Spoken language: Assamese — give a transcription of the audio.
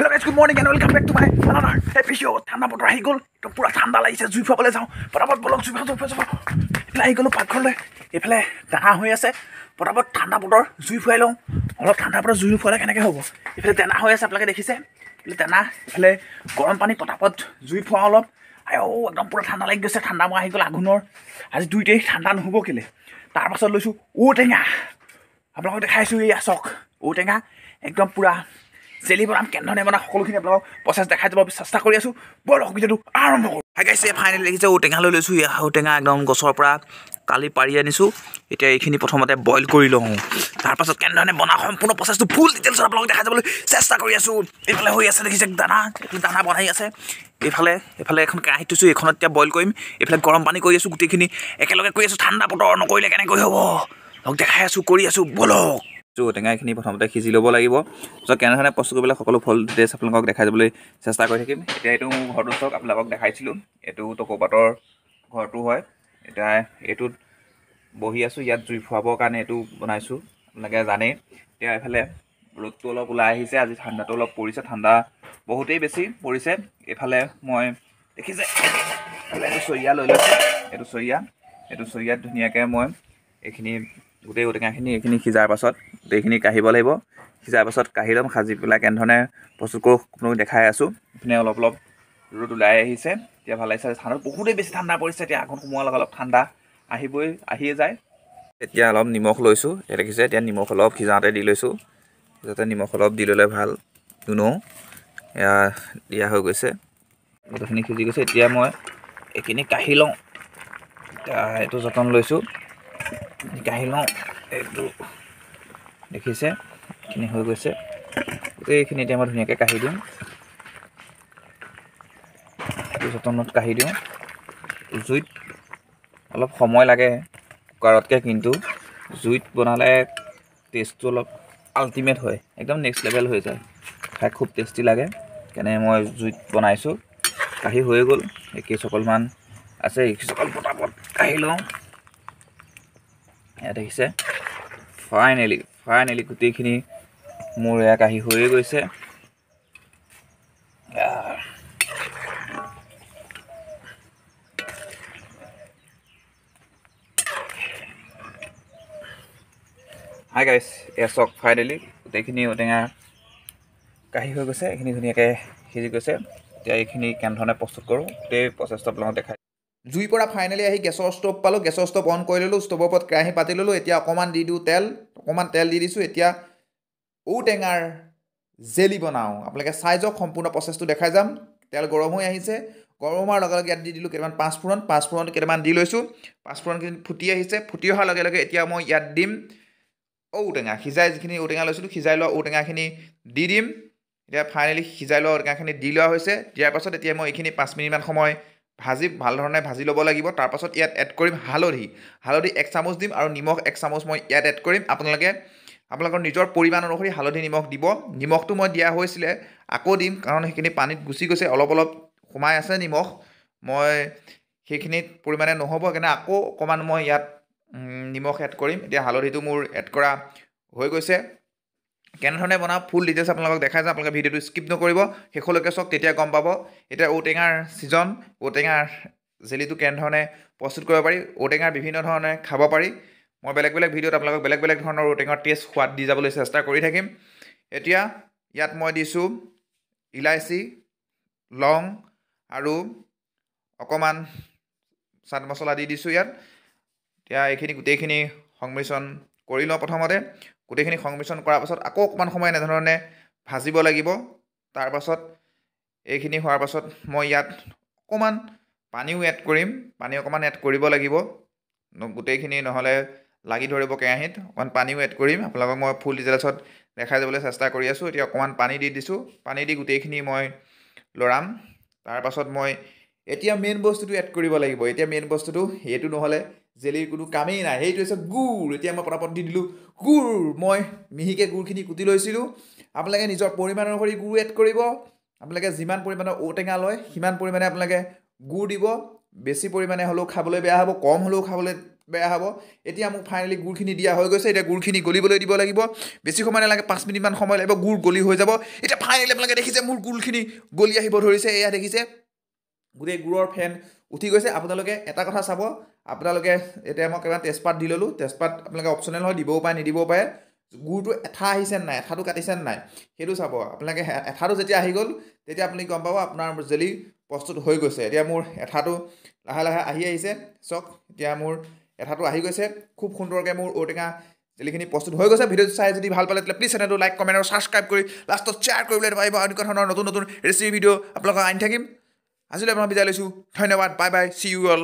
hello' guys good morning and welcome back to my ফালানাৰ এপিচিঅ' ঠাণ্ডা বতৰ আহি গ'ল একদম পূৰা ঠাণ্ডা লাগিছে জুই ফুৰাবলৈ যাওঁ পটাপট বলক জুই ফুৰা জুই ফুৰা এইফালে আহি গ'লোঁ পাকঘৰলৈ এইফালে দানা হৈ আছে পটাপট ঠাণ্ডা বতৰ জুই ফুৰাই লওঁ অলপ ঠাণ্ডা বতৰ জুই ফুৰালে কেনেকৈ হ'ব এইফালে দানা হৈ আছে আপোনালোকে দেখিছে এইফালে দানা এইফালে গৰম পানী পটাপট জুই ফুৰাওঁ অলপ আইঅ' একদম পূৰা ঠাণ্ডা লাগি গৈছে ঠাণ্ডা মই আহি গ'ল আঘোণৰ আজি দুই তাৰিখ ঠাণ্ডা নহ'ব কেলে তাৰপাছত লৈছোঁ ঔটেঙা আপোনালোকক দেখাইছোঁ এই আচক ঔটেঙা একদম পূৰা জেলি বনাম কেনেধৰণে বনাম সকলোখিনি আপোনালোকক প্ৰচেছ দেখাই যাব চেষ্টা কৰি আছোঁ বৰ অসুবিধাটো আৰম্ভ কৰোঁ আগাইছে ফাইনেল দেখিছে ঔটেঙা লৈ লৈছোঁ ঔটেঙা একদম গছৰ পৰা কালি পাৰি আনিছোঁ এতিয়া এইখিনি প্ৰথমতে বইল কৰি লওঁ তাৰপাছত কেনেধৰণে বনাওঁ সম্পূৰ্ণ প্ৰচেছটো ফুল ডিটেইলছত আপোনালোকক দেখাই যাবলৈ চেষ্টা কৰি আছোঁ এইফালে হৈ আছে দেখিছে দানা এইটো দানা বনাই আছে এইফালে এইফালে এখন কেৰাহীত থৈছোঁ এইখনত এতিয়া বইল কৰিম এইফালে গৰম পানী কৰি আছোঁ গোটেইখিনি একেলগে কৰি আছোঁ ঠাণ্ডা বতৰ নকৰিলে কেনেকৈ হ'ব দেখাই আছোঁ কৰি আছোঁ ব'লক যে ঔটেঙাখিনি প্ৰথমতে সিজি ল'ব লাগিব পিছত কেনেধৰণে প্ৰস্তুত কৰিবলৈ সকলো ফল ড্ৰেছ আপোনালোকক দেখাই যাবলৈ চেষ্টা কৰি থাকিম এতিয়া এইটো মোৰ ঘৰটো চাওক আপোনালোকক দেখাইছিলোঁ এইটো টকৌপাতৰ ঘৰটো হয় এতিয়া এইটোত বহি আছোঁ ইয়াত জুই ফুৱাবৰ কাৰণে এইটো বনাইছোঁ আপোনালোকে জানেই এতিয়া এইফালে ৰ'দটো অলপ ওলাই আহিছে আজি ঠাণ্ডাটো অলপ পৰিছে ঠাণ্ডা বহুতেই বেছি পৰিছে এইফালে মই দেখিছে এইফালে এইটো চৰিয়া লৈ লৈছোঁ এইটো চৰিয়া এইটো চৰিয়াত ধুনীয়াকৈ মই এইখিনি গোটেই ঔটেঙাখিনি এইখিনি সিজাৰ পাছত গোটেইখিনি কাঢ়িব লাগিব সিজাৰ পাছত কাঢ়ি ল'ম সাজি পেলাই কেনেধৰণে প্ৰস্তুত কৰোঁ আপোনালোকে দেখাই আছোঁ এইপিনে অলপ অলপ ৰ'দ ওলাই আহিছে এতিয়া ভাল লাগিছে ঠাণ্ডা বহুতেই বেছি ঠাণ্ডা পৰিছে এতিয়া আঘোণ সোমোৱাৰ লগে অলপ ঠাণ্ডা আহিবই আহিয়ে যায় এতিয়া অলপ নিমখ লৈছোঁ এতিয়া দেখিছে এতিয়া নিমখ অলপ সিজাওঁতে দি লৈছোঁ সিজাওঁতে নিমখ অলপ দি ল'লে ভাল নো এয়া দিয়া হৈ গৈছে গোটেইখিনি সিজি গৈছে এতিয়া মই এইখিনি কাঢ়ি লওঁ এতিয়া এইটো যতন লৈছোঁ কাঢ়ি লওঁ এইটো দেখিছে এইখিনি হৈ গৈছে গোটেইখিনি এতিয়া মই ধুনীয়াকৈ কাঢ়ি দিওঁ যতনত কাঢ়ি দিওঁ জুইত অলপ সময় লাগে কুকাৰতকৈ কিন্তু জুইত বনালে টেষ্টটো অলপ আল্টিমেট হয় একদম নেক্সট লেভেল হৈ যায় খাই খুব টেষ্টি লাগে সেইকাৰণে মই জুইত বনাইছোঁ কাঢ়ি হৈ গ'ল এই কেইচকলমান আছে এই কেইচকল পটাপট কাঢ়ি লওঁ ইয়াত দেখিছে ফাইনেলি ফাইনেলি গোটেইখিনি মোৰ ইয়াক আহি হৈয়ে গৈছে হাই গাইজ এয়া চক ফাইনেলি গোটেইখিনি ঔটেঙা কাঢ়ি হৈ গৈছে এইখিনি ধুনীয়াকৈ সিজি গৈছে এতিয়া এইখিনি কেনেধৰণে প্ৰস্তুত কৰোঁ গোটেই প্ৰচেষ্টা প্ৰচেষ্টাবিলাকক দেখাই জুই পৰা ফাইনেলি আহি গেছৰ ষ্ট'ভ পালোঁ গেছৰ ষ্ট'ভ অন কৰি ল'লোঁ ষ্ট'ভৰ ওপৰত কেৰাহী পাতি ল'লোঁ এতিয়া অকণমান দি দিওঁ তেল অকণমান তেল দি দিছোঁ এতিয়া ঔটেঙাৰ জেলি বনাওঁ আপোনালোকে চাই যাওক সম্পূৰ্ণ প্ৰচেছটো দেখাই যাম তেল গৰম হৈ আহিছে গৰম হোৱাৰ লগে লগে ইয়াত দি দিলোঁ কেইটামান পাঁচফোৰণ পাঁচফোৰণ কেইটামান দি লৈছোঁ পাঁচফোৰণখিনি ফুটি আহিছে ফুটি অহাৰ লগে লগে এতিয়া মই ইয়াত দিম ঔ টেঙা সিজাই যিখিনি ঔটেঙা লৈছিলোঁ সিজাই লোৱা ঔটেঙাখিনি দি দিম এতিয়া ফাইনেলি সিজাই লোৱা ঔটেঙাখিনি দি লোৱা হৈছে দিয়াৰ পাছত এতিয়া মই এইখিনি পাঁচ মিনিটমান সময় ভাজি ভাল ধৰণে ভাজি ল'ব লাগিব তাৰপাছত ইয়াত এড কৰিম হালধি হালধি এক চামুচ দিম আৰু নিমখ এক চামুচ মই ইয়াত এড কৰিম আপোনালোকে আপোনালোকৰ নিজৰ পৰিমাণ অনুসৰি হালধি নিমখ দিব নিমখটো মই দিয়া হৈছিলে আকৌ দিম কাৰণ সেইখিনি পানীত গুচি গৈছে অলপ অলপ সোমাই আছে নিমখ মই সেইখিনিত পৰিমাণে নহ'ব সেইকাৰণে আকৌ অকণমান মই ইয়াত নিমখ এড কৰিম এতিয়া হালধিটো মোৰ এড কৰা হৈ গৈছে কেনেধৰণে বনাওঁ ফুল ডিটেইলছ আপোনালোকক দেখাই যাওঁ আপোনালোকে ভিডিঅ'টো স্কিপ নকৰিব শেষলৈকে চাওক তেতিয়া গম পাব এতিয়া ঔটেঙাৰ ছিজন ঔটেঙাৰ জেলিটো কেনেধৰণে প্ৰস্তুত কৰিব পাৰি ঔটেঙাৰ বিভিন্ন ধৰণে খাব পাৰি মই বেলেগ বেলেগ ভিডিঅ'ত আপোনালোকক বেলেগ বেলেগ ধৰণৰ ঔটেঙাৰ টেষ্ট সোৱাদ দি যাবলৈ চেষ্টা কৰি থাকিম এতিয়া ইয়াত মই দিছোঁ ইলাইচি লং আৰু অকণমান চাট মচলা দি দিছোঁ ইয়াত এতিয়া এইখিনি গোটেইখিনি সংমিশ্ৰণ কৰি লওঁ প্ৰথমতে গোটেইখিনি সংমিশ্ৰণ কৰাৰ পাছত আকৌ অকণমান সময় এনেধৰণে ভাজিব লাগিব তাৰপাছত এইখিনি হোৱাৰ পাছত মই ইয়াত অকণমান পানীও এড কৰিম পানী অকণমান এড কৰিব লাগিব গোটেইখিনি নহ'লে লাগি ধৰিব কেৰাহীত অকণমান পানীও এড কৰিম আপোনালোকক মই ফুল ডিটেইলছত দেখাই যাবলৈ চেষ্টা কৰি আছোঁ এতিয়া অকণমান পানী দি দিছোঁ পানী দি গোটেইখিনি মই লৰাম তাৰপাছত মই এতিয়া মেইন বস্তুটো এড কৰিব লাগিব এতিয়া মেইন বস্তুটো সেইটো নহ'লে জেলিৰ কোনো কামেই নাই সেইটো হৈছে গুড় এতিয়া মই পটাপট দি দিলোঁ গুড় মই মিহিকৈ গুৰখিনি কুটি লৈছিলোঁ আপোনালোকে নিজৰ পৰিমাণ অনুসৰি গুড় এড কৰিব আপোনালোকে যিমান পৰিমাণৰ ঔটেঙা লয় সিমান পৰিমাণে আপোনালোকে গুড় দিব বেছি পৰিমাণে হ'লেও খাবলৈ বেয়া হ'ব কম হ'লেও খাবলৈ বেয়া হ'ব এতিয়া মোক ফাইনেলি গুড়খিনি দিয়া হৈ গৈছে এতিয়া গুড়খিনি গলিবলৈ দিব লাগিব বেছি সময় নালাগে পাঁচ মিনিটমান সময় লাগিব গুড় গলি হৈ যাব এতিয়া ফাইনেলি আপোনালোকে দেখিছে মোৰ গুড়খিনি গলি আহিব ধৰিছে এয়া দেখিছে গোটেই গুড়ৰ ফেন উঠি গৈছে আপোনালোকে এটা কথা চাব আপোনালোকে এতিয়া মই কিবা তেজপাত দি ল'লোঁ তেজপাত আপোনালোকে অপচনেল হয় দিবও পাৰে নিদিবও পাৰে গুৰটো এঠা আহিছে নাই এঠাটো কাটিছে নাই সেইটো চাব আপোনালোকে এঠাটো যেতিয়া আহি গ'ল তেতিয়া আপুনি গম পাব আপোনাৰ জেলি প্ৰস্তুত হৈ গৈছে এতিয়া মোৰ এঠাটো লাহে লাহে আহি আহিছে চাওক এতিয়া মোৰ এঠাটো আহি গৈছে খুব সুন্দৰকৈ মোৰ ঔটেঙা জেলিখিনি প্ৰস্তুত হৈ গৈছে ভিডিঅ'টো চাই যদি ভাল পালে তেতিয়া প্লিজ চেনেলটো লাইক কমেণ্ট আৰু ছাবস্ক্ৰাইব কৰি লাষ্টত শ্বেয়াৰ কৰিবলৈ পাৰিব এনেকুৱা ধৰণৰ নতুন নতুন ৰেচিপি ভিডিঅ' আপোনালোকক আনি থাকিম আজিলৈ আপোনাক বিদায় লৈছোঁ ধন্যবাদ bye bye see you all